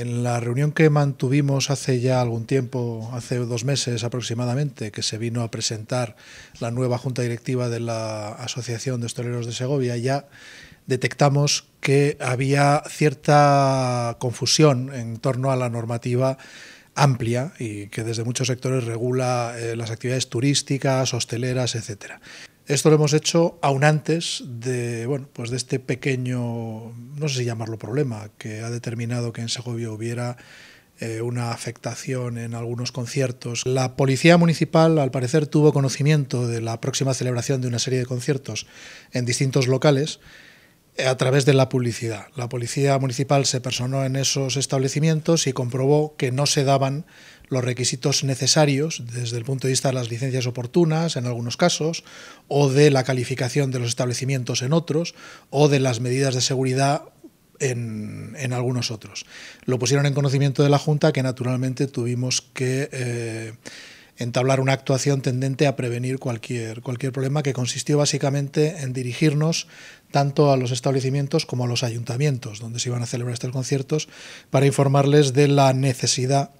En la reunión que mantuvimos hace ya algún tiempo, hace dos meses aproximadamente, que se vino a presentar la nueva junta directiva de la Asociación de Hosteleros de Segovia, ya detectamos que había cierta confusión en torno a la normativa amplia y que desde muchos sectores regula eh, las actividades turísticas, hosteleras, etcétera. Esto lo hemos hecho aún antes de, bueno, pues de este pequeño, no sé si llamarlo problema, que ha determinado que en Segovia hubiera eh, una afectación en algunos conciertos. La policía municipal, al parecer, tuvo conocimiento de la próxima celebración de una serie de conciertos en distintos locales eh, a través de la publicidad. La policía municipal se personó en esos establecimientos y comprobó que no se daban los requisitos necesarios desde el punto de vista de las licencias oportunas en algunos casos, o de la calificación de los establecimientos en otros, o de las medidas de seguridad en, algunos otros. Lo pusieron en conocimiento de la Junta que naturalmente tuvimos que... Eh, entablar una actuación tendente a prevenir cualquier, cualquier problema que consistió básicamente en dirigirnos tanto a los establecimientos como a los ayuntamientos donde se iban a celebrar estos conciertos para informarles de la necesidad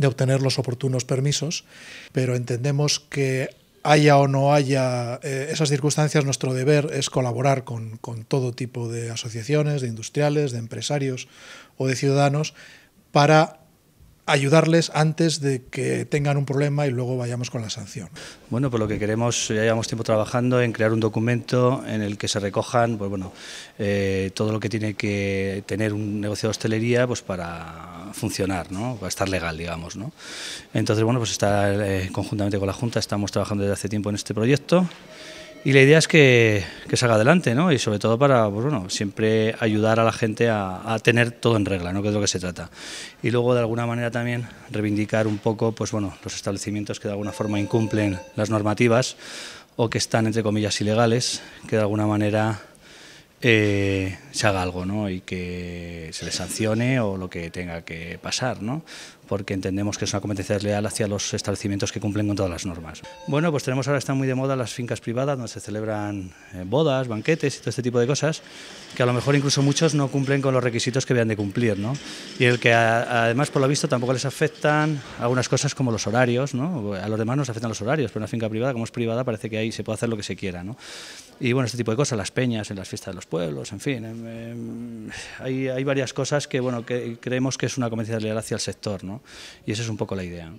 de obtener los oportunos permisos, pero entendemos que haya o no haya eh, esas circunstancias, nuestro deber es colaborar con, con, todo tipo de asociaciones, de industriales, de empresarios o de ciudadanos para ayudarles antes de que tengan un problema y luego vayamos con la sanción. Bueno, pues lo que queremos, ya llevamos tiempo trabajando en crear un documento en el que se recojan, pues bueno, eh, todo lo que tiene que tener un negocio de hostelería, pues para funcionar, ¿no? Para estar legal, digamos, ¿no? Entonces, bueno, pues está eh, conjuntamente con la Junta, estamos trabajando desde hace tiempo en este proyecto y la idea es que, que, salga adelante, ¿no? Y sobre todo para, pues siempre ayudar a la gente a, tener todo en regla, ¿no? Que es de lo que se trata. Y luego, de alguna manera también, reivindicar un poco, pues bueno, los establecimientos que de alguna forma incumplen las normativas o que están, entre comillas, ilegales, que de alguna manera eh, se haga algo, ¿no? Y que se les sancione o lo que tenga que pasar, ¿no? porque entendemos que es una competencia desleal hacia los establecimientos que cumplen con todas las normas. Bueno, pues tenemos ahora, están muy de moda las fincas privadas, donde se celebran eh, bodas, banquetes y todo este tipo de cosas, que a lo mejor incluso muchos no cumplen con los requisitos que habían de cumplir, ¿no? Y el que además, por lo visto, tampoco les afectan algunas cosas como los horarios, ¿no? A los demás nos afectan los horarios, pero una finca privada, como es privada, parece que ahí se puede hacer lo que se quiera, ¿no? Y bueno, este tipo de cosas, las peñas, en las fiestas de los pueblos, en fin, em, em, hay, varias cosas que, bueno, creemos que es una competencia leal hacia el sector, ¿no? Y esa es un poco la idea.